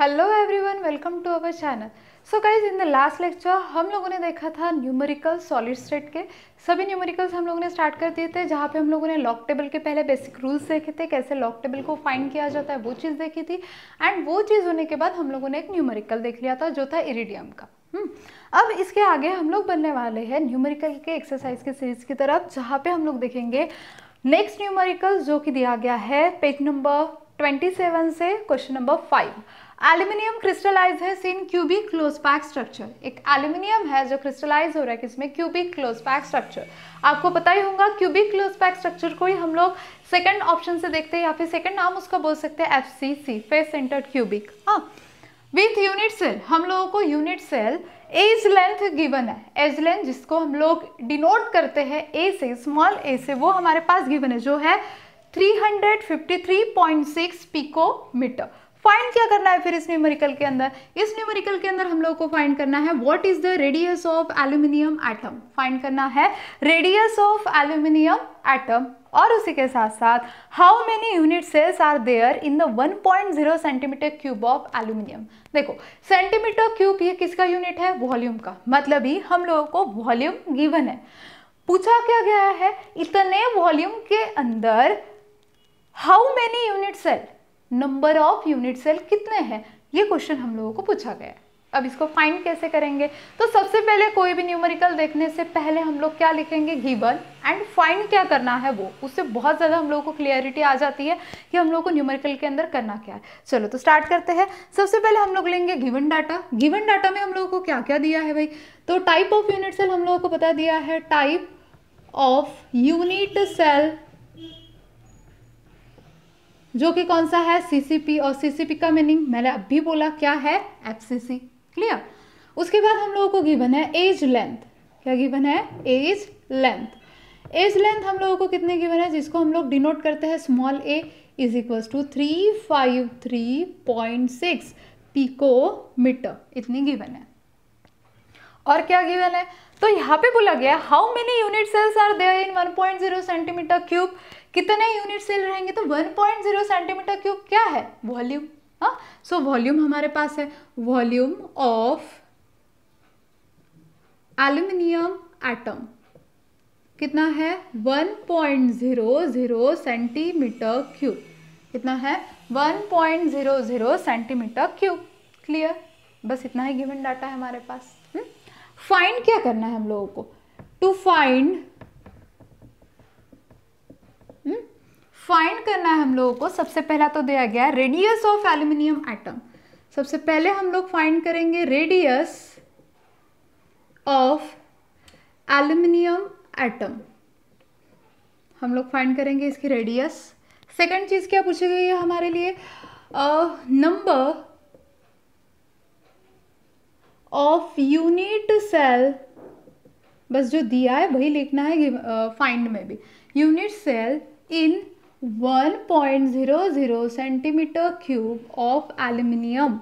Hello everyone welcome to our channel so guys in the last lecture हम लोगों ने देखा था न्यूमेरिकल सॉलिड स्टेट के सभी न्यूमेरिकल्स हम लोगों ने स्टार्ट कर दिए थे जहाँ पे हम लोगों ने लॉक टेबल के पहले बेसिक रूल्स देखे थे कैसे लॉक टेबल को फाइंड किया जाता है वो चीज़ देखी थी एंड वो चीज़ होने के बाद हम लोगों ने एक न्यूमेरिकल देख लिया था जो था इरिडियम का हम्म। अब इसके आगे हम लोग बनने वाले हैं न्यूमेरिकल के एक्सरसाइज के सीरीज की तरफ जहाँ पे हम लोग देखेंगे नेक्स्ट न्यूमेरिकल जो कि दिया गया है पेज नंबर 27 से question number five aluminium crystallize है in cubic close pack structure एक एल्यूमिनियम है जो क्रिस्टलाइज हो रहा है किसमें क्यूबिक क्लोज पैक स्ट्रक्चर आपको पता ही होगा क्यूबिक क्लोज पैक स्ट्रक्चर को ही हम लोग सेकंड ऑप्शन से देखते हैं या फिर सेकंड नाम उसका बोल सकते हैं F C C face centre cubic हाँ विथ यूनिट सेल हम लोगों को unit cell edge length given है एज लेंथ जिसको हम लोग डिनोट करते हैं ए से स्मॉल ए से वो हमारे पास गिवन है जो है 353.6 मीटर फाइंड क्या करना है फिर इस न्यूमेरिकल के अंदर इस न्यूमेरिकल के अंदर हम लोग को फाइंड करना है what is the radius of aluminium atom find करना है रेडियस ऑफ एल्यूमिनियम एटम और उसी के साथ साथ how many unit cells are there in the 1.0 centimetre cube of aluminium देखो सेंटीमीटर क्यूब ये किसका यूनिट है वॉल्यूम का मतलब ही हम लोगों को वॉल्यूम गिवन है पूछा क्या गया है इतने वॉल्यूम के अंदर how many unit cell number of unit cell कितने हैं ये क्वेश्चन हम लोगों को पूछा गया है अब इसको फाइंड कैसे करेंगे तो सबसे पहले कोई भी न्यूमेरिकल देखने से पहले हम लोग क्या लिखेंगे गिवन एंड फाइंड क्या करना है वो उससे बहुत ज़्यादा हम लोगों को क्लियरिटी आ जाती है कि हम लोग को न्यूमेरिकल के अंदर करना क्या है चलो तो स्टार्ट करते हैं सबसे पहले हम लोग लेंगे गिवन डाटा गिवन डाटा में हम लोगों को क्या क्या दिया है भाई तो टाइप ऑफ यूनिट सेल हम लोगों को बता दिया है टाइप ऑफ यूनिट सेल जो कि कौन सा है सीसीपी और सीसीपी का मीनिंग मैंने अभी बोला क्या है एफसीसी क्लियर उसके बाद हम लोगों को गिवन है एज लेंथ क्या गिवन है एज लेंथ एज लेंथ हम लोगों को कितने गिवन है जिसको हम लोग डिनोट करते हैं small a is equal to three five three point six picometre इतनी गिवन है और क्या गिवन है तो यहाँ पे बोला गया how many unit cells are there in 1.0 centimetre cube कितने यूनिट सेल रहेंगे तो 1.0 सेंटीमीटर क्यूब क्या है वॉल्यूम हाँ सो वॉल्यूम हमारे पास है वॉल्यूम ऑफ एल्यूमिनियम एटम कितना है 1.00 सेंटीमीटर क्यूब कितना है 1.00 सेंटीमीटर क्यूब क्लियर बस इतना ही गिवन डाटा है हमारे पास फाइंड हम्म? क्या करना है हम लोगों को टू फाइंड फाइंड करना है हम लोगों को सबसे पहला तो दिया गया रेडियस ऑफ एल्यूमिनियम एटम सबसे पहले हम लोग फाइंड करेंगे रेडियस ऑफ एल्यूमिनियम एटम हम लोग फाइंड करेंगे इसकी रेडियस सेकंड चीज़ क्या पूछी गई है हमारे लिए नंबर ऑफ यूनिट सेल बस जो दिया है वही लिखना है फाइंड uh, में भी unit cell in zero centimetre cube of aluminium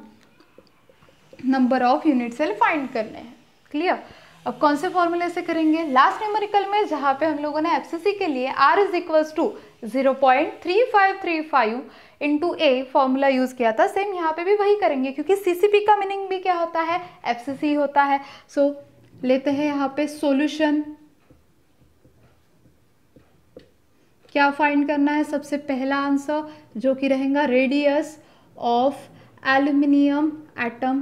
number of unit cell find करने हैं क्लियर अब कौन से फॉर्मूले से करेंगे लास्ट न्यूमेरिकल में जहाँ पे हम लोगों ने एफ के लिए r is equals to zero point three five three five into a formula use किया था सेम यहाँ पे भी वही करेंगे क्योंकि सीसीपी का मीनिंग भी क्या होता है एफ होता है सो so, लेते हैं यहाँ पे सोल्यूशन क्या फाइंड करना है सबसे पहला आंसर जो कि रहेगा radius of aluminium atom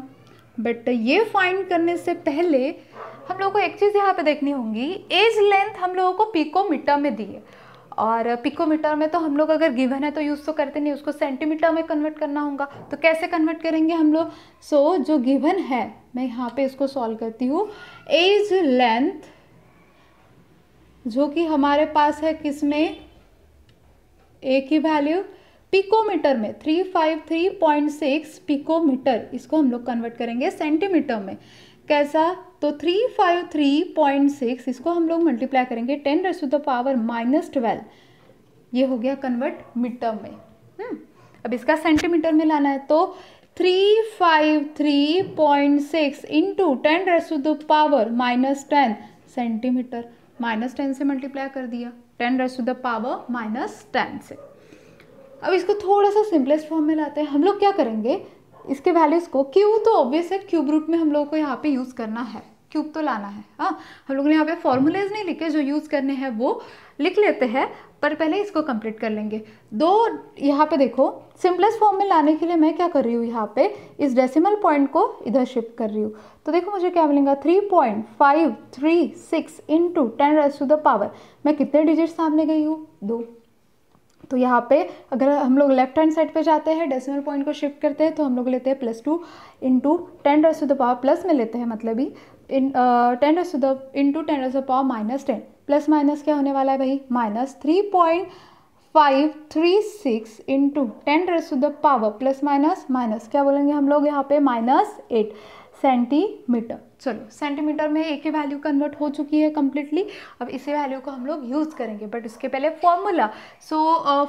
but ये फाइंड करने से पहले हम लोगों को एक चीज़ यहाँ पे देखनी होगी एज लेंथ हम लोगों को पिकोमीटर में दी है और पिकोमीटर में तो हम लोग अगर गिवन है तो यूज़ तो करते नहीं उसको सेंटीमीटर में कन्वर्ट करना होगा तो कैसे कन्वर्ट करेंगे हम लोग सो so, जो गिवन है मैं यहाँ पे इसको सॉल्व करती हूँ एज लेंथ जो कि हमारे पास है किस में ए की वैल्यू पिकोमीटर में 353.6 पिकोमीटर इसको हम लोग कन्वर्ट करेंगे सेंटीमीटर में कैसा तो 353.6 इसको हम लोग मल्टीप्लाई करेंगे 10 raise to the power minus twelve ये हो गया कन्वर्ट मीटर में हम्म, अब इसका सेंटीमीटर में लाना है तो three five three point six into ten raise to the power minus ten centimetre minus ten से मल्टीप्लाई कर दिया ten raise to the power minus ten से अब इसको थोड़ा सा सिंपलेस्ट फॉर्म में लाते हैं हम लोग क्या करेंगे इसके वैल्यूज़ को क्यू तो ऑब्वियस है क्यूब रूट में हम लोग को यहाँ पे यूज़ करना है क्यूब तो लाना है हाँ हम लोग ने यहाँ पे फॉर्मूलेज नहीं लिखे जो यूज़ करने हैं वो लिख लेते हैं पर पहले इसको कंप्लीट कर लेंगे दो यहाँ पे देखो सिंपलेस्ट फॉर्म में लाने के लिए मैं क्या कर रही हूँ यहाँ पे इस डेसिमल पॉइंट को इधर शिफ्ट कर रही हूँ तो देखो मुझे क्या मिलेगा three point five three six into ten raise to the power मैं कितने डिजिट सामने गई हूँ दो तो यहाँ पे अगर हम लोग लेफ्ट हैंड साइड पे जाते हैं डेसिमल पॉइंट को शिफ्ट करते हैं तो हम लोग लेते हैं plus two into ten raise to the power plus में लेते हैं मतलब ही इन ten raise to the into ten raise to the power minus ten plus minus क्या होने वाला है भाई minus three point five three six into ten raise to the power plus minus minus क्या बोलेंगे हम लोग यहाँ पे माइनस एट सेंटीमीटर चलो सेंटीमीटर में एक ही वैल्यू कन्वर्ट हो चुकी है कम्प्लीटली अब इसी वैल्यू को हम लोग यूज़ करेंगे बट उसके पहले फॉर्मूला सो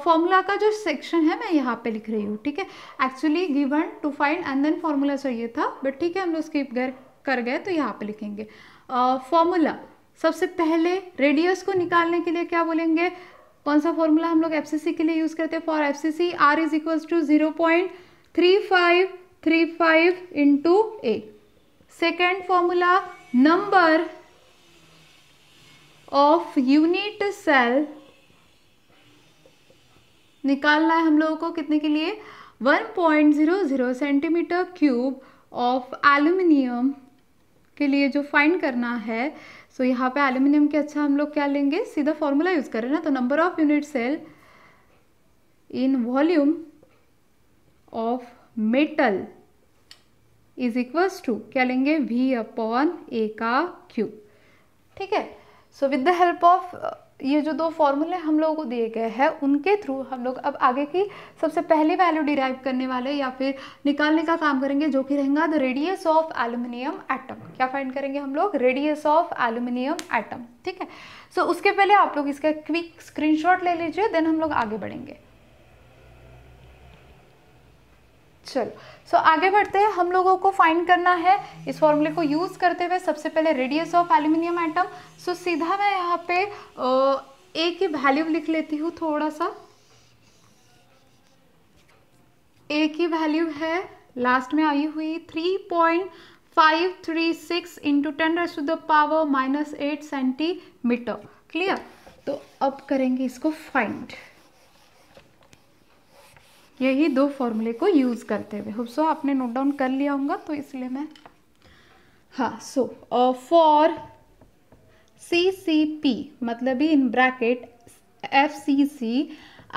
फॉर्मूला का जो सेक्शन है मैं यहाँ पे लिख रही हूँ ठीक है actually given to find and then formula चाहिए था बट ठीक है हम लोग स्किप कर गए तो यहाँ पे लिखेंगे फॉर्मूला uh, सबसे पहले रेडियस को निकालने के लिए क्या बोलेंगे कौन सा फॉर्मूला हम लोग एफ के लिए यूज़ करते हैं for F C C r is equals to zero point three five three five into a second formula number of unit cell निकालना है हम लोगों को कितने के लिए 1.00 सेंटीमीटर क्यूब ऑफ एल्यूमिनियम के लिए जो फाइंड करना है सो so यहाँ पे एल्यूमिनियम के अच्छा हम लोग क्या लेंगे सीधा फॉर्मूला यूज़ करें ना तो number of unit cell in volume of metal is equals to क्या लेंगे वी अपॉन ए का क्यू ठीक है so with the help of ये जो दो फॉर्मूले हम लोगों को दिए गए हैं उनके थ्रू हम लोग अब आगे की सबसे पहली वैल्यू डिराइव करने वाले या फिर निकालने का काम करेंगे जो कि रहेगा the radius of aluminium atom क्या फाइंड करेंगे हम लोग रेडियस ऑफ एल्यूमिनियम एटम ठीक है सो so, उसके पहले आप लोग इसका क्विक स्क्रीनशॉट ले लीजिए देन हम लोग आगे बढ़ेंगे चलो सो so, आगे बढ़ते हैं हम लोगों को फाइंड करना है इस फॉर्मूले को यूज़ करते हुए सबसे पहले radius of aluminium atom so सीधा मैं यहाँ पे ए की वैल्यू लिख लेती हूँ थोड़ा सा ए की वैल्यू है लास्ट में आई हुई three point five three six into ten raise to the power minus eight centimetre clear तो अब करेंगे इसको फाइंड यही दो फॉर्मूले को यूज़ करते हुए होप सो आपने नोट डाउन कर लिया होगा तो इसलिए मैं हाँ so for C C P मतलब in bracket F C C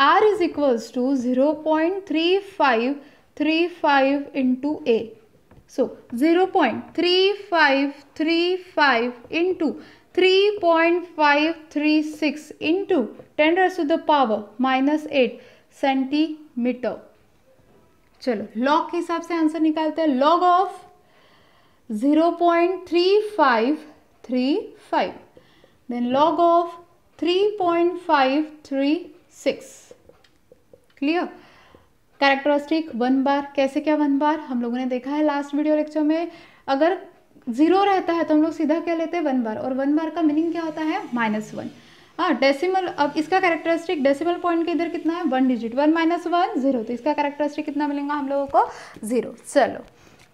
r is equals to zero point three five three five into a so zero point three five three five into three point five three six into ten raise to the power minus eight centimetre चलो log के हिसाब से answer निकालते हैं log of zero point three five three five then log of three point five three six clear characteristic one bar कैसे क्या one bar हम लोगों ने देखा है लास्ट वीडियो लेक्चर में अगर जीरो रहता है तो हम लोग सीधा क्या लेते हैं वन बार और वन बार का मीनिंग क्या होता है माइनस वन हाँ डेसिमल अब इसका कैरेक्टरिस्टिक डेसिमल पॉइंट के इधर कितना है one digit one minus one zero तो इसका कैरेक्टरिस्टिक कितना मिलेगा हम लोगों को जीरो चलो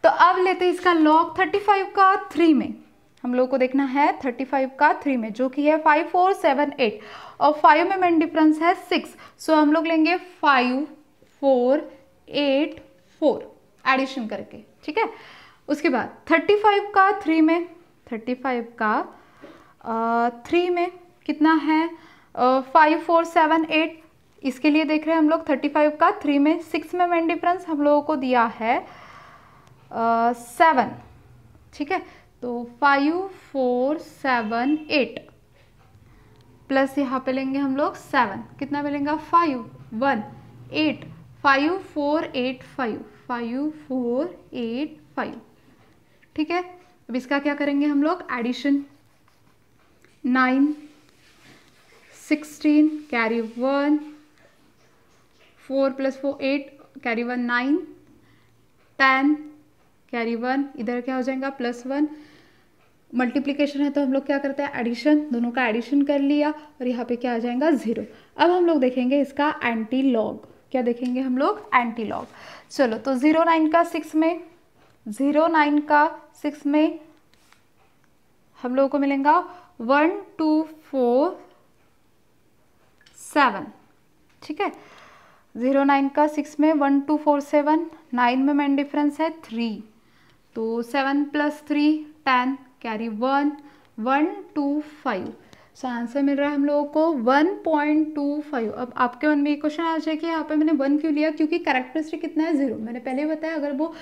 तो अब लेते हैं इसका लॉग थर्टी फाइव का थ्री में हम लोगों को देखना है थर्टी फाइव का थ्री में जो कि है फाइव फोर सेवन एट और फाइव में मेन डिफरेंस है सिक्स सो हम लोग लेंगे five four eight four addition करके ठीक है उसके बाद थर्टी फाइव का थ्री में थर्टी फाइव का थ्री में कितना है फाइव फोर सेवन एट इसके लिए देख रहे हैं हम लोग थर्टी फाइव का थ्री में सिक्स में मेन डिफरेंस हम लोगों को दिया है सेवन uh, ठीक है तो five four seven eight plus यहाँ पे लेंगे हम लोग सेवन कितना मिलेगा five one eight five four eight five five four eight five ठीक है अब इसका क्या करेंगे हम लोग addition nine sixteen carry one four plus four eight carry one nine ten carry one इधर क्या हो जाएगा प्लस वन मल्टीप्लीकेशन है तो हम लोग क्या करते हैं एडिशन दोनों का एडिशन कर लिया और यहाँ पे क्या आ जाएगा ज़ीरो अब हम लोग देखेंगे इसका एंटी लॉग क्या देखेंगे हम लोग एंटी लॉग चलो तो ज़ीरो नाइन का सिक्स में ज़ीरो नाइन का सिक्स में हम लोगों को मिलेगा वन टू फोर सेवन ठीक है ज़ीरो नाइन का सिक्स में one two four seven nine में मेन डिफरेंस है थ्री तो seven plus three ten carry one one two five so answer मिल रहा है हम लोगों को वन पॉइंट टू फाइव अब आपके मन में ये क्वेश्चन आ जाए कि यहाँ पे मैंने वन क्यों लिया क्योंकि करेक्टरिस्टिक कितना है ज़ीरो मैंने पहले बताया अगर वो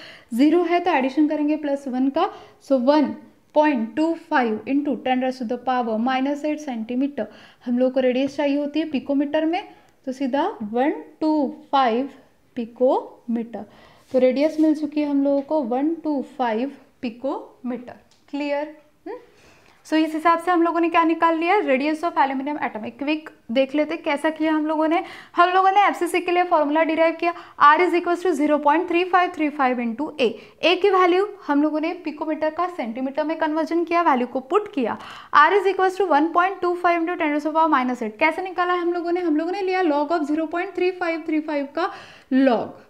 ज़ीरो है तो एडिशन करेंगे प्लस वन का so one point two five into ten raise to the power minus eight centimetre हम लोग को रेडियस चाहिए होती है पिकोमीटर में तो सीधा वन टू फाइव पिकोमीटर तो रेडियस मिल चुकी है हम लोगों को one two five picometre clear so so, इस हिसाब से हम लोगों ने क्या निकाल लिया रेडियस ऑफ एल्यूमिनियम एटम एक क्विक देख लेते कैसा किया हम लोगों ने हम लोगों ने एफसीसी के लिए फॉर्मूला डिराइव किया r is equal to zero point three five three five into a a की वैल्यू हम लोगों ने पिकोमीटर का सेंटीमीटर में कन्वर्जन किया वैल्यू को पुट किया r is equal to one point two five into ten so power minus eight कैसे निकाला है हम लोगों ने हम लोगों ने लिया log of zero point three five three five का लॉग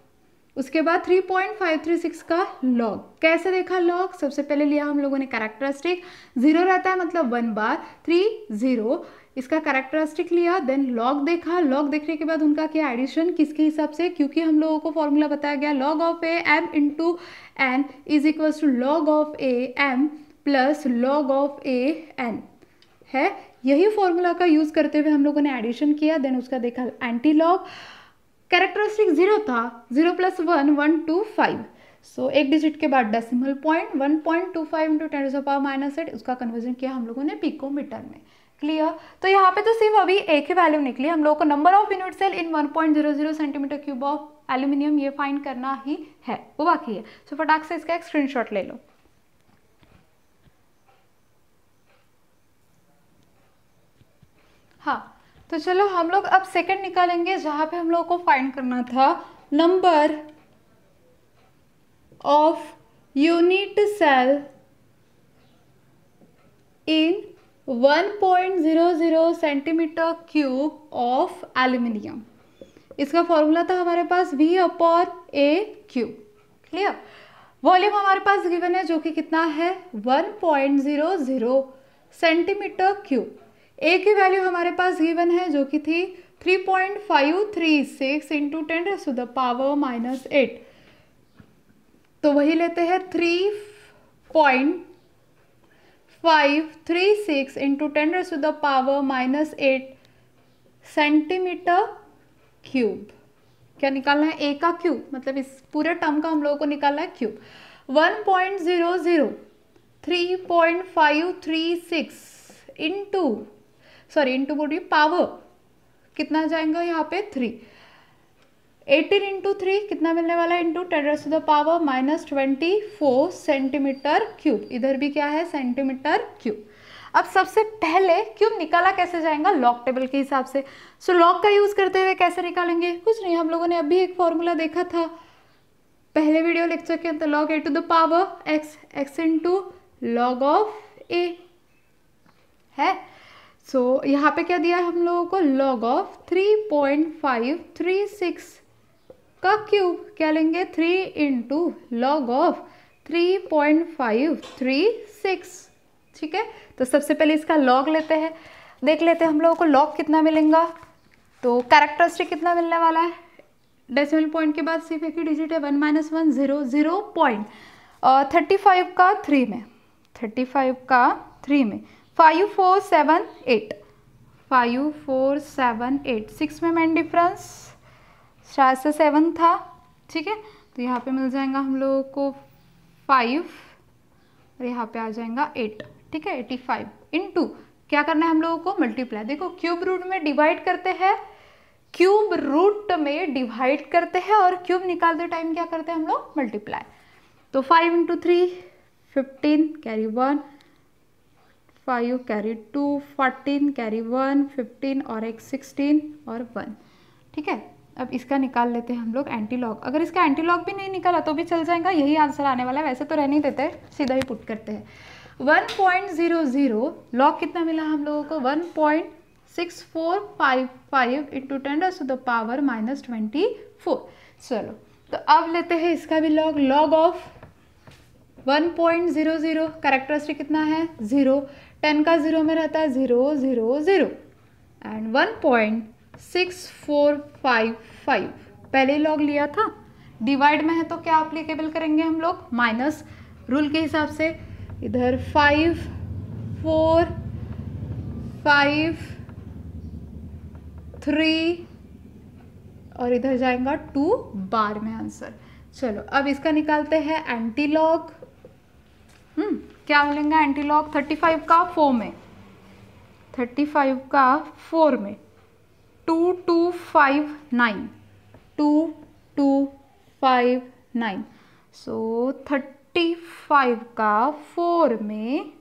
उसके बाद 3.536 का लॉग कैसे देखा लॉग सबसे पहले लिया हम लोगों ने कैरेक्टरिस्टिक जीरो रहता है मतलब वन बार थ्री जीरो इसका कैरेक्टरिस्टिक लिया देन लॉग देखा लॉग देखने के बाद उनका क्या एडिशन किसके हिसाब से क्योंकि हम लोगों को फॉर्मूला बताया गया log of a M into n is equal to log of a m plus log of a n है यही फॉर्मूला का यूज़ करते हुए हम लोगों ने एडिशन किया देन उसका देखा एंटी लॉग कैरेक्टरिस्टिक जीरो था zero plus one one two five so एक डिजिट के बाद decimal point one point two five into ten power minus eight उसका कन्वर्जन किया हम लोगों ने पीको मीटर में क्लियर तो यहाँ पे तो सिर्फ अभी एक ही वैल्यू निकली हम लोगों को number of unit cell in one point zero zero centimetre cube of aluminium ये फाइन करना ही है वो बाकी है सो फटाक से इसका एक स्क्रीनशॉट ले लो हाँ तो चलो हम लोग अब सेकंड निकालेंगे जहां पे हम लोगों को फाइंड करना था number of unit cell in 1.00 centimetre cube of aluminium इसका फॉर्मूला था हमारे पास V अपॉन ए क्यूब क्लियर वॉल्यूम हमारे पास गिवन है जो कि कितना है 1.00 सेंटीमीटर क्यूब ए की वैल्यू हमारे पास गिवन है जो कि थी 3.536 point five three six into ten the power minus eight तो वही लेते हैं three point five three six into ten to the power minus eight centimetre cube क्या निकालना है ए का क्यूब मतलब इस पूरे टर्म का हम लोगों को निकालना है cube one point zero zero three point five three six into sorry into बोल रही पावर कितना जाएगा यहाँ पे थ्री एटीन इंटू थ्री कितना मिलने वाला है into ten raise to the power minus twenty four centimetre cube इधर भी क्या है सेंटीमीटर क्यूब अब सबसे पहले क्यूब निकाला कैसे जाएगा लॉक टेबल के हिसाब से सो so, लॉक का यूज़ करते हुए कैसे निकालेंगे कुछ नहीं हम लोगों ने अभी एक फॉर्मूला देखा था पहले वीडियो लेक्चर के अंदर log a to the power x x into log of a है सो so, यहाँ पे क्या दिया है हम लोगों को log of three point five three six का क्यूब क्या लेंगे three into log of three point five three six ठीक है तो सबसे पहले इसका लॉग लेते हैं देख लेते हैं हम लोगों को लॉग कितना मिलेगा तो कैरेक्टरिस्टिक कितना मिलने वाला है डेसिमल पॉइंट के बाद सिर्फ एक ही डिजिट है one minus one zero zero point thirty five का थ्री में थर्टी फाइव का थ्री में five four seven eight five four seven eight six में मेन डिफरेंस चार से सेवन था ठीक है तो यहाँ पे मिल जाएगा हम लोगों को फाइव और यहाँ पे आ जाएगा एट ठीक है एटी फाइव इन टू क्या करना है हम लोगों को मल्टीप्लाई देखो क्यूब रूट में डिवाइड करते हैं क्यूब रूट में डिवाइड करते हैं और क्यूब निकालते टाइम क्या करते हैं हम लोग मल्टीप्लाई तो five into three fifteen carry one five carry two fourteen carry one fifteen और एक सिक्सटीन और वन ठीक है अब इसका निकाल लेते हैं हम लोग एंटीलॉग अगर इसका लॉग भी नहीं निकाला तो भी चल जाएगा यही आंसर आने वाला है वैसे तो रहने देते हैं सीधा ही पुट करते हैं one point zero zero log कितना मिला हम लोगों को one point six four five five into ten to the power minus twenty four चलो तो अब लेते हैं इसका भी log log of one point zero zero characteristic कितना है ज़ीरो टेन का ज़ीरो में रहता है zero zero zero and one point six four five five पहले लॉग लिया था डिवाइड में है तो क्या अप्लीकेबल करेंगे हम लोग माइनस रूल के हिसाब से इधर फाइव फोर फाइव थ्री और इधर जाएगा टू बार में आंसर चलो अब इसका निकालते हैं एंटी लॉग हम्म क्या मिलेंगे एंटीलॉग थर्टी फाइव का फोर में थर्टी फाइव का फोर में two two five nine two two five nine so thirty five का फोर में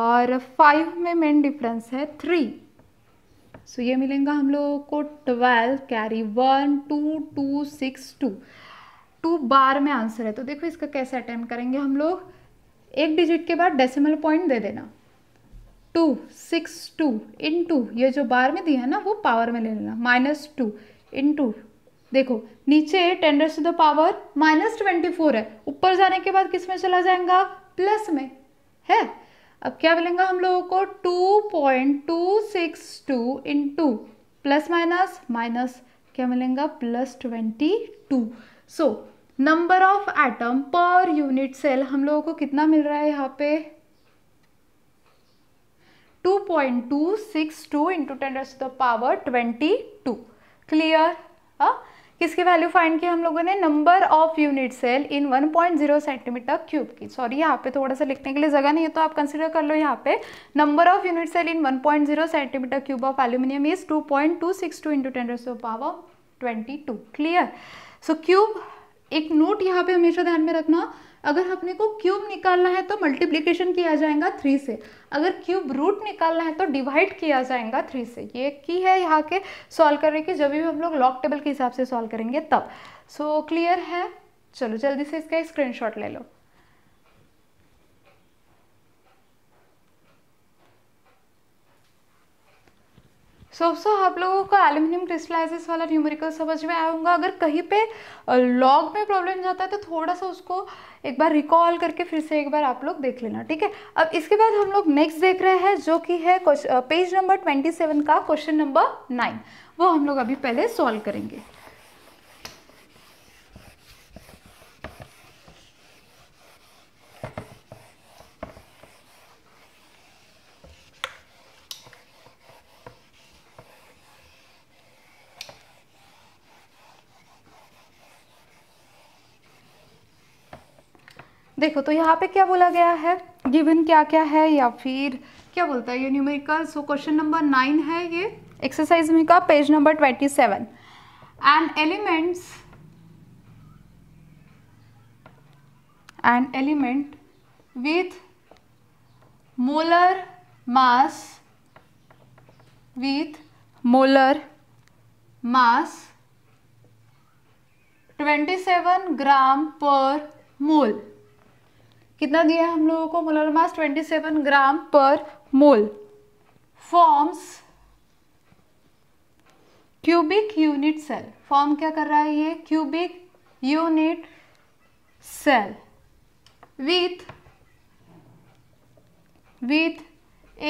और फाइव में मेन डिफरेंस है थ्री सो so, ये मिलेगा हम लोगों को twelve carry one two two six two two बार में आंसर है तो देखो इसका कैसे अटैम्प्ट करेंगे हम लोग एक डिजिट के बाद डेसिमल पॉइंट दे देना two six two into ये जो बार में दिया है ना वो पावर में ले लेना माइनस टू इन टू देखो नीचे tender to the power minus twenty four है ऊपर जाने के बाद किस में चला जाएगा प्लस में है अब क्या मिलेगा हम लोगों को two point two six two into plus minus minus क्या मिलेगा plus twenty two so number of atom पर यूनिट सेल हम लोगों को कितना मिल रहा है यहाँ पे 2.262 point two six two into ten the power twenty two clear किसकी वैल्यू फाइंड की हम लोगों ने number of unit cell in 1.0 centimetre cube की सॉरी यहाँ पे थोड़ा सा लिखने के लिए जगह नहीं है तो आप कंसिडर कर लो यहाँ पे number of unit cell in 1.0 centimetre cube of aluminium is 2.262 point two six two into ten power twenty two clear so cube एक नोट यहाँ पे हमेशा ध्यान में रखना अगर अपने को क्यूब निकालना है तो मल्टीप्लीकेशन किया जाएगा थ्री से अगर क्यूब रूट निकालना है तो डिवाइड किया जाएगा थ्री से ये की है यहाँ के सॉल्व करने की जब भी हम लोग लॉक टेबल के हिसाब से सॉल्व करेंगे तब सो so, क्लियर है चलो जल्दी से इसका स्क्रीनशॉट ले लो सो so, सो आप लोगों को एल्यूमिनियम क्रिस्टलाइजेस वाला न्यूमेरिकल समझ में आया होगा अगर कहीं पे लॉग में प्रॉब्लम जाता है तो थोड़ा सा उसको एक बार रिकॉल करके फिर से एक बार आप लोग देख लेना ठीक है अब इसके बाद हम लोग नेक्स्ट देख रहे हैं जो कि है पेज नंबर ट्वेंटी सेवन का क्वेश्चन नंबर नाइन वो हम लोग अभी पहले सॉल्व करेंगे देखो तो यहाँ पे क्या बोला गया है गिवन क्या क्या है या फिर क्या बोलता है ये numerical so question number nine है ये एक्सरसाइज में का page number twenty seven and elements and element molar mass with molar mass twenty 27 gram per mole कितना दिया है हम लोगों को molar mass 27 gram per mole forms cubic unit cell form क्या कर रहा है ये cubic unit cell with with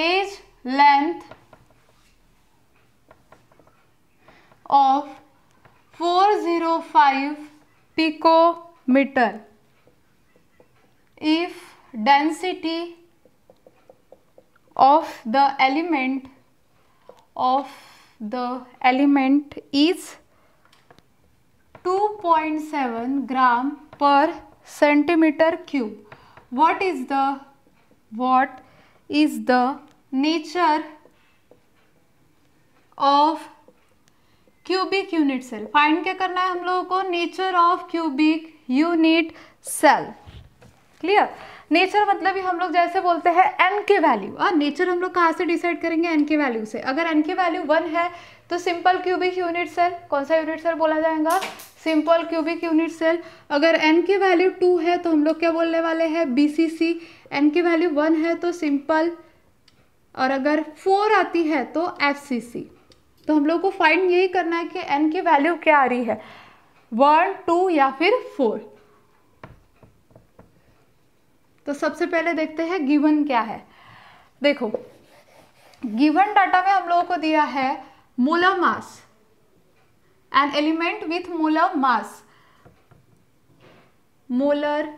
edge length of 405 picometre if density of the element of the element is 2.7 gram per centimeter cube what is the what is the nature of cubic unit cell find क्या करना है हम लोगों को nature of cubic unit cell clear nature मतलब ही हम लोग जैसे बोलते हैं एन के वैल्यू और नेचर हम लोग कहाँ से डिसाइड करेंगे एन के वैल्यू से अगर एन के वैल्यू वन है तो सिंपल क्यूबिक यूनिट सेल कौन सा यूनिट सेल बोला जाएगा सिंपल क्यूबिक यूनिट सेल अगर एन के वैल्यू टू है तो हम लोग क्या बोलने वाले हैं बी सी सी एन के वैल्यू वन है तो सिंपल और अगर फोर आती है तो एफ सी सी तो हम लोग को फाइंड यही करना है कि एन की वैल्यू क्या आ रही है वन टू या फिर फोर तो सबसे पहले देखते हैं गिवन क्या है देखो गिवन डाटा में हम लोगों को दिया है molar mass N element with molar mass molar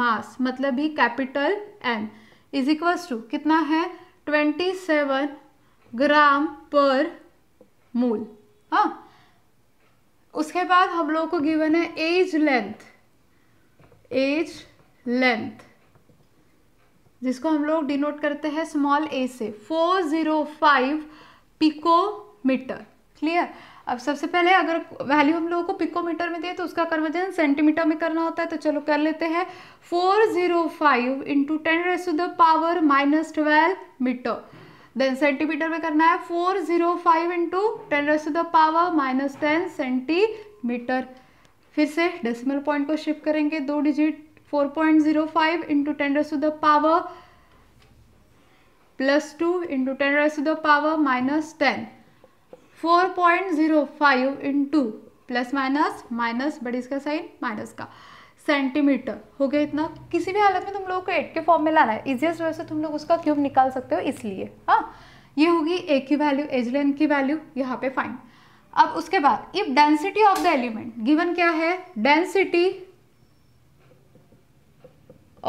mass मतलब ही capital N is equals to कितना है 27 ग्राम पर मोल हाँ उसके बाद हम लोगों को गिवन है एज लेंथ एज लेंथ जिसको हम लोग डिनोट करते हैं स्मॉल ए से 405 पिकोमीटर क्लियर अब सबसे पहले अगर वैल्यू हम लोगों को पिकोमीटर में दिए तो उसका कन्वर्जन सेंटीमीटर में करना होता है तो चलो कर लेते हैं 405 zero five into ten raise to the power minus twelve metre then centimetre में करना है 405 zero five into ten raise to the power minus ten centimetre फिर से डेसिमल पॉइंट को शिफ्ट करेंगे दो digit raise to the power plus two into ten raise to the power minus ten four point zero five into plus minus minus बड़ी इसका sign minus का centimetre हो गया इतना किसी भी हालत में तुम लोगों को एट के फॉर्म में लाना है इजिएस्ट वैसे से तुम लोग उसका क्यूब निकाल सकते हो इसलिए हाँ ये होगी ए की वैल्यू एज लेंथ की वैल्यू यहाँ पे फाइन अब उसके बाद if density of the element given क्या है density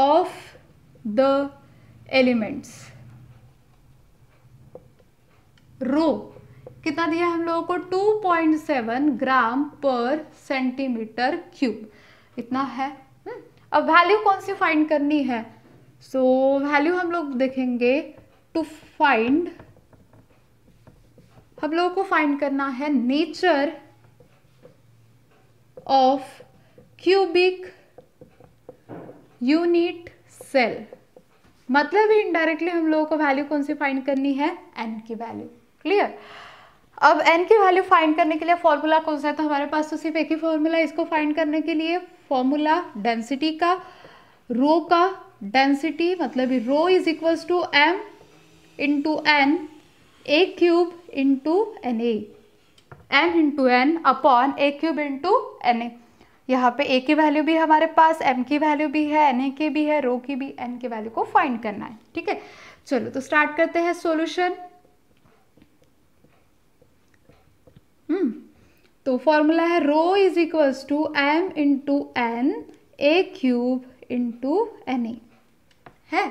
of the elements rho कितना दिया हम लोगों को 2.7 ग्राम पर सेंटीमीटर क्यूब इतना है हम्म, अब वैल्यू कौन सी फाइंड करनी है सो so, वैल्यू हम लोग देखेंगे टू फाइंड हम लोगों को फाइंड करना है nature of cubic unit cell मतलब इनडायरेक्टली हम लोगों को वैल्यू कौन सी फाइंड करनी है एन की वैल्यू क्लियर अब एन की वैल्यू फाइंड करने के लिए फॉर्मूला कौन सा है तो हमारे पास तो सिर्फ एक ही फॉर्मूला इसको फाइंड करने के लिए फॉर्मूला डेंसिटी का रो का डेंसिटी मतलब rho is equals to M into N A cube into N A M into N upon A cube into N A यहाँ पे ए की वैल्यू भी हमारे पास एम की वैल्यू भी है एन ए की भी है रो की भी एन की वैल्यू को फाइंड करना है ठीक है चलो तो स्टार्ट करते हैं सोल्यूशन हम्म, तो फॉर्मूला है rho is equals to M into N A cube into N A है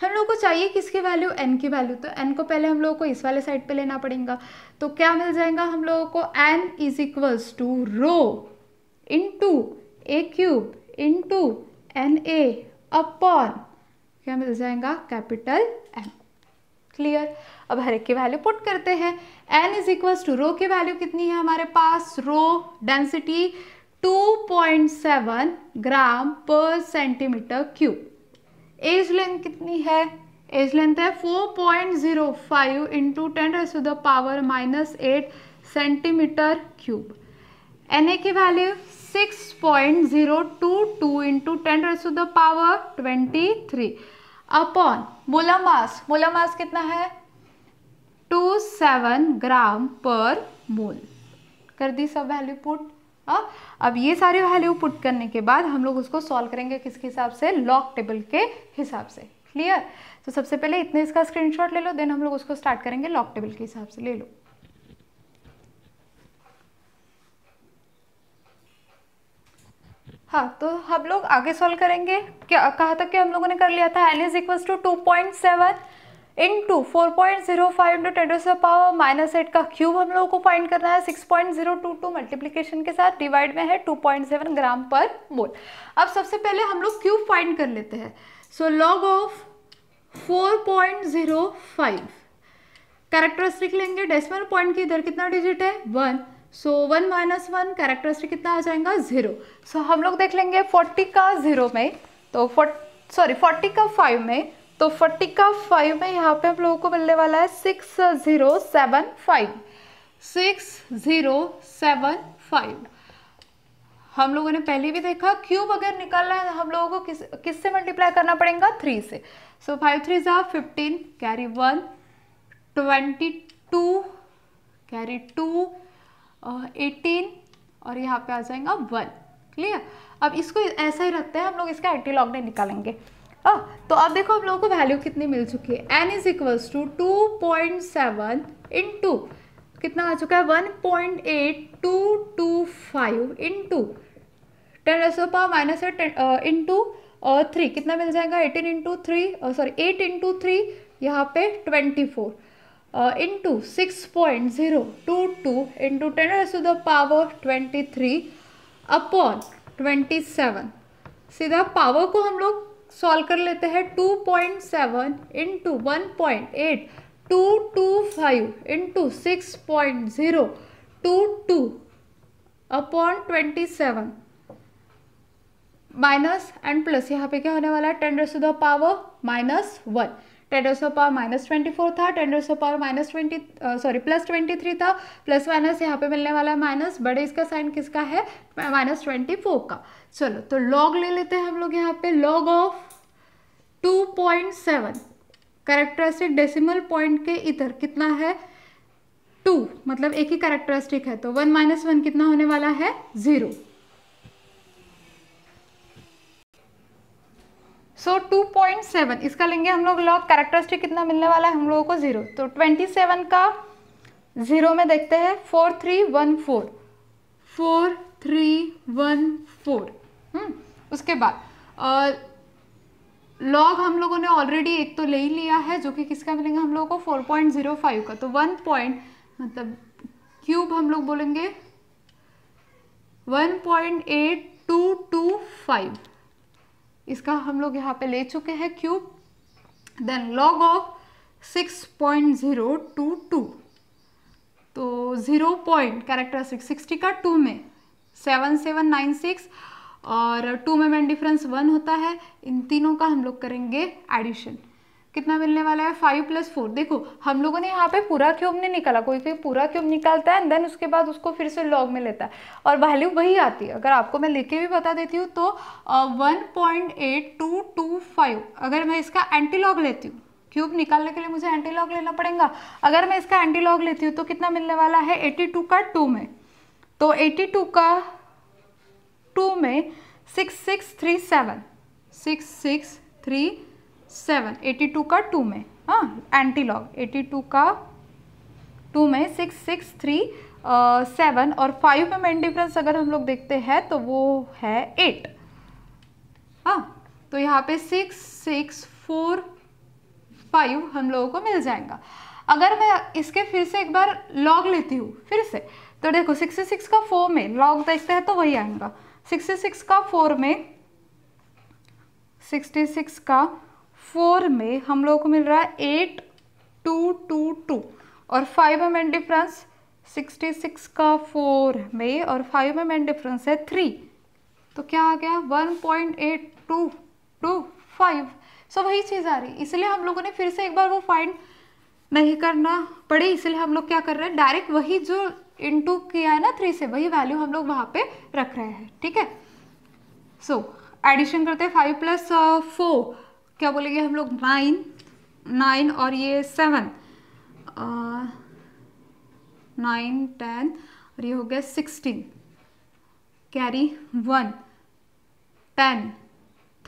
हम लोग को चाहिए किसकी वैल्यू एन की वैल्यू तो एन को पहले हम लोगों को इस वाले साइड पे लेना पड़ेगा तो क्या मिल जाएगा हम लोगों को N is equals to rho into A cube into N A upon क्या मिल जाएगा कैपिटल एन क्लियर अब हर एक की वैल्यू पुट करते हैं N is equals to rho की वैल्यू कितनी है हमारे पास रो डेंसिटी 2.7 ग्राम पर सेंटीमीटर क्यूब एज लेंथ कितनी है एज लेंथ है 4.05 point zero five into ten to the power minus eight centimetre cube N A की value six point zero two two into ten raise to the power twenty three upon molar mass mass mass कितना है to seven gram per मोल कर दी सब value put हाँ? अब ये सारी value put करने के बाद हम लोग उसको सॉल्व करेंगे किसके हिसाब से लॉक टेबल के हिसाब से क्लियर तो सबसे पहले इतने इसका स्क्रीनशॉट ले लो देन हम लोग उसको स्टार्ट करेंगे लॉक टेबल के हिसाब से ले लो हाँ तो हम लोग आगे सॉल्व करेंगे क्या कहा था कि हम लोगों ने कर लिया था N is equals to two point seven into four point zero five into ten to power minus eight का क्यूब हम लोगों को फाइंड करना है six point zero two two multiplication के साथ डिवाइड में है to point seven gram per मोल अब सबसे पहले हम लोग क्यूब फाइंड कर लेते हैं so log of four point zero five characters लिख लेंगे डेसिमल पॉइंट की इधर कितना डिजिट है one so one minus one characteristic कितना आ जाएगा ज़ीरो सो so, हम लोग देख लेंगे फोर्टी का ज़ीरो में तो फोर्ट सॉरी फोर्टी का फाइव में तो फोर्टी का फाइव में यहाँ पे हम लोगों को मिलने वाला है six zero seven five six zero seven five हम लोगों ने पहले भी देखा क्यूब अगर निकालना है तो हम लोगों को किस किस से मल्टीप्लाई करना पड़ेगा थ्री से सो फाइव थ्री जो fifteen carry one twenty two carry two eighteen uh, और यहाँ पे आ जाएगा वन क्लियर अब इसको ऐसा ही रखते हैं हम लोग इसका लॉग नहीं निकालेंगे आ, तो अब देखो हम लोगों को वैल्यू कितनी मिल चुकी है N is equals to two point seven into कितना आ चुका है one point eight two two five into ten power minus है इन टू थ्री कितना मिल जाएगा eighteen into three sorry eight into three यहाँ पे twenty four uh, two 6.022 into 10 to the power twenty three upon seven सीधा power को हम लोग सॉल्व कर लेते हैं two point seven into one point eight two two five into six point zero two two upon twenty seven minus and plus यहाँ पे क्या होने वाला है ten raise to the power minus one ten power minus twenty four था ten power minus twenty sorry plus twenty three था plus minus यहाँ पे मिलने वाला है माइनस बड़े इसका साइन किसका है माइनस ट्वेंटी फोर का चलो तो लॉग ले लेते हैं हम लोग यहाँ पे log of two point seven characteristic decimal point के इधर कितना है टू मतलब एक ही करेक्टरिस्टिक है तो वन माइनस वन कितना होने वाला है zero so two point seven इसका लेंगे हम लोग लॉग कैरेक्टरिस्टिक कितना मिलने वाला है हम लोगों को जीरो तो ट्वेंटी सेवन का ज़ीरो में देखते हैं four three one four four three one four उसके बाद लॉग हम लोगों ने ऑलरेडी एक तो ले ही लिया है जो कि किसका मिलेंगे हम लोगों को फोर पॉइंट ज़ीरो फाइव का तो वन पॉइंट मतलब क्यूब हम लोग बोलेंगे one point eight two two five इसका हम लोग यहाँ पे ले चुके हैं cube then log of six point zero two two तो ज़ीरो पॉइंट कैरेक्टर सिक्सटी का टू में सेवन सेवन नाइन सिक्स और टू में मैन डिफरेंस वन होता है इन तीनों का हम लोग करेंगे एडिशन कितना मिलने वाला है फाइव प्लस फोर देखो हम लोगों ने यहाँ पे पूरा क्यूब नहीं निकाला कोई कोई पूरा क्यूब निकालता है देन उसके बाद उसको फिर से लॉग में लेता है और वैल्यू वही आती है अगर आपको मैं लेके भी बता देती हूँ तो one point eight two two five अगर मैं इसका एंटी लॉग लेती हूँ क्यूब निकालने के लिए मुझे एंटी लॉग लेना पड़ेगा अगर मैं इसका एंटी लॉग लेती हूँ तो कितना मिलने वाला है एट्टी टू का टू में तो एट्टी टू का टू में six six three seven six six three seven eighty two का टू में हाँ एंटी लॉग एटी टू का टू में सिक्स सिक्स थ्री सेवन और फाइव में मेन डिफरेंस अगर हम लोग देखते हैं तो वो है एट हाँ तो यहाँ पे सिक्स सिक्स फोर फाइव हम लोगों को मिल जाएगा अगर मैं इसके फिर से एक बार लॉग लेती हूँ फिर से तो देखो सिक्सटी सिक्स का फोर में लॉग देखते हैं तो वही आएगा सिक्सटी सिक्स का फोर में सिक्सटी सिक्स का फोर में हम लोगों को मिल रहा है एट टू टू टू और five main difference sixty six का फोर में और फाइव एम एन डिफरेंस है थ्री तो क्या आ गया one point eight two two five so वही चीज़ आ रही इसलिए हम लोगों ने फिर से एक बार वो फाइंड नहीं करना पड़े इसलिए हम लोग क्या कर रहे हैं डायरेक्ट वही जो इनटू किया है ना थ्री से वही वैल्यू हम लोग वहाँ पे रख रहे हैं ठीक है सो एडिशन करते हैं फाइव प्लस फोर क्या बोलेंगे हम लोग नाइन नाइन और ये सेवन नाइन टेन और ये हो गया sixteen carry one ten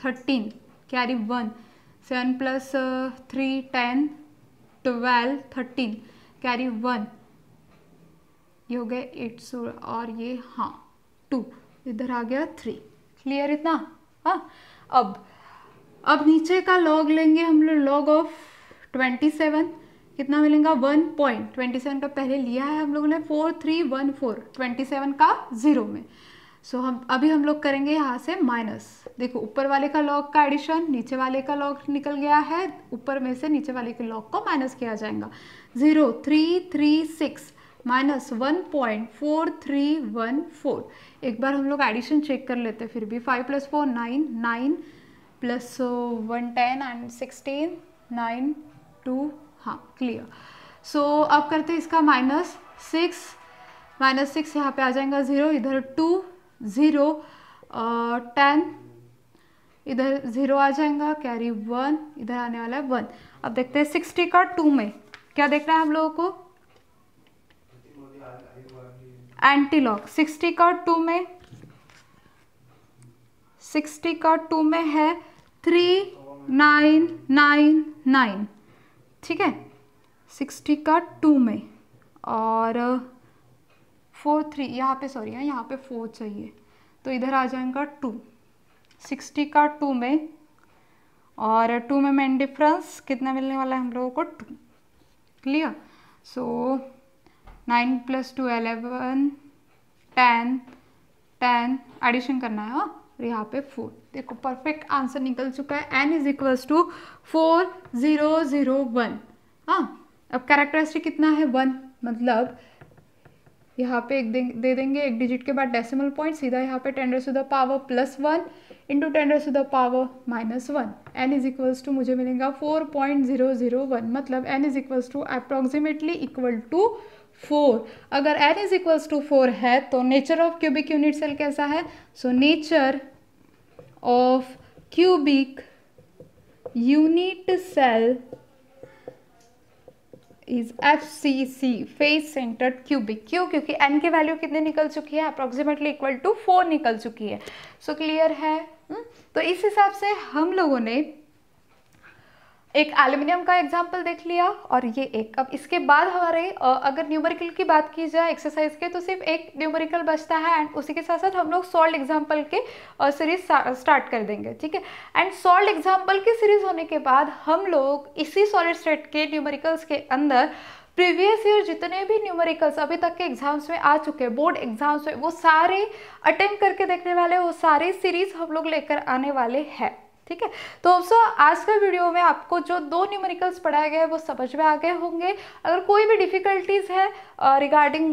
thirteen carry one seven plus three ten twelve thirteen carry one ये हो गया एट सोलह और ये हाँ टू इधर आ गया थ्री क्लियर इतना हाँ अब अब नीचे का लॉग लेंगे हम लोग लॉग ऑफ ट्वेंटी सेवन कितना मिलेगा वन पॉइंट ट्वेंटी सेवन का पहले लिया है हम लोगों ने four three one four twenty seven का ज़ीरो में सो so, हम अभी हम लोग करेंगे यहाँ से माइनस देखो ऊपर वाले का लॉग का एडिशन नीचे वाले का लॉग निकल गया है ऊपर में से नीचे वाले के लॉग को माइनस किया जाएगा zero three three six minus one point four three one four एक बार हम लोग एडिशन चेक कर लेते फिर भी five plus four nine nine plus one ten and sixteen nine two हाँ क्लियर सो अब करते हैं इसका माइनस सिक्स माइनस सिक्स यहाँ पे आ जाएगा ज़ीरो इधर टू ज़ीरो टेन इधर ज़ीरो आ जाएगा कैरी वन इधर आने वाला है वन अब देखते हैं सिक्सटी का टू में क्या देख रहे है हम लोगों को एंटीलॉक सिक्सटी का टू में सिक्सटी का टू में है थ्री नाइन नाइन नाइन ठीक है सिक्सटी का टू में और फोर uh, थ्री यहाँ पे सॉरी है हाँ, यहाँ पे फोर चाहिए तो इधर आ जाएगा टू सिक्सटी का टू में और टू uh, में मेन डिफरेंस कितना मिलने वाला है हम लोगों को two clear so nine plus two eleven ten ten addition करना है हाँ और यहाँ पे फोर देखो परफेक्ट आंसर निकल चुका है N is equals to four zero zero one हाँ अब कैरेक्टरिस्टिक कितना है वन मतलब यहाँ पे एक दे, दे देंगे एक डिजिट के बाद डेसिमल पॉइंट सीधा यहाँ पे tender to the power plus one into tender to the power minus one n is equals to मुझे मिलेगा four point zero zero one मतलब n is equals to approximately equal to four अगर n is equals to four है तो nature of cubic unit cell कैसा है so nature of cubic unit cell is F C C face centred cubic क्यों क्योंकि N की value कितनी निकल चुकी है अप्रोक्सीमेटली इक्वल टू फोर निकल चुकी है सो so, क्लियर है हम्म? तो इस हिसाब से हम लोगों ने एक एल्यूमिनियम का एग्जाम्पल देख लिया और ये एक अब इसके बाद हमारे अगर न्यूमेरिकल की बात की जाए एक्सरसाइज के तो सिर्फ एक न्यूमेरिकल बचता है एंड उसी के साथ साथ हम लोग सॉल्ट एग्जाम्पल के सीरीज स्टार्ट कर देंगे ठीक है एंड सॉल्ट एग्जाम्पल की सीरीज होने के बाद हम लोग इसी सॉलिड स्टेट के न्यूमेरिकल्स के अंदर प्रीवियस ईयर जितने भी न्यूमेरिकल्स अभी तक के एग्जाम्स में आ चुके हैं बोर्ड एग्जाम्स में वो सारे अटेंड करके देखने वाले वो सारे सीरीज हम लोग लेकर आने वाले हैं ठीक है तो सो आज का वीडियो में आपको जो दो न्यूमेरिकल्स पढ़ाए गए हैं वो समझ में आ गए होंगे अगर कोई भी डिफ़िकल्टीज़ है रिगार्डिंग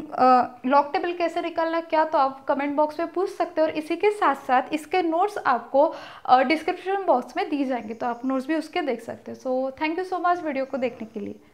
लॉक टेबल कैसे निकलना क्या तो आप कमेंट बॉक्स में पूछ सकते हो और इसी के साथ साथ इसके नोट्स आपको डिस्क्रिप्शन बॉक्स में दी जाएंगे तो आप नोट्स भी उसके देख सकते हो so thank you so much video को देखने के लिए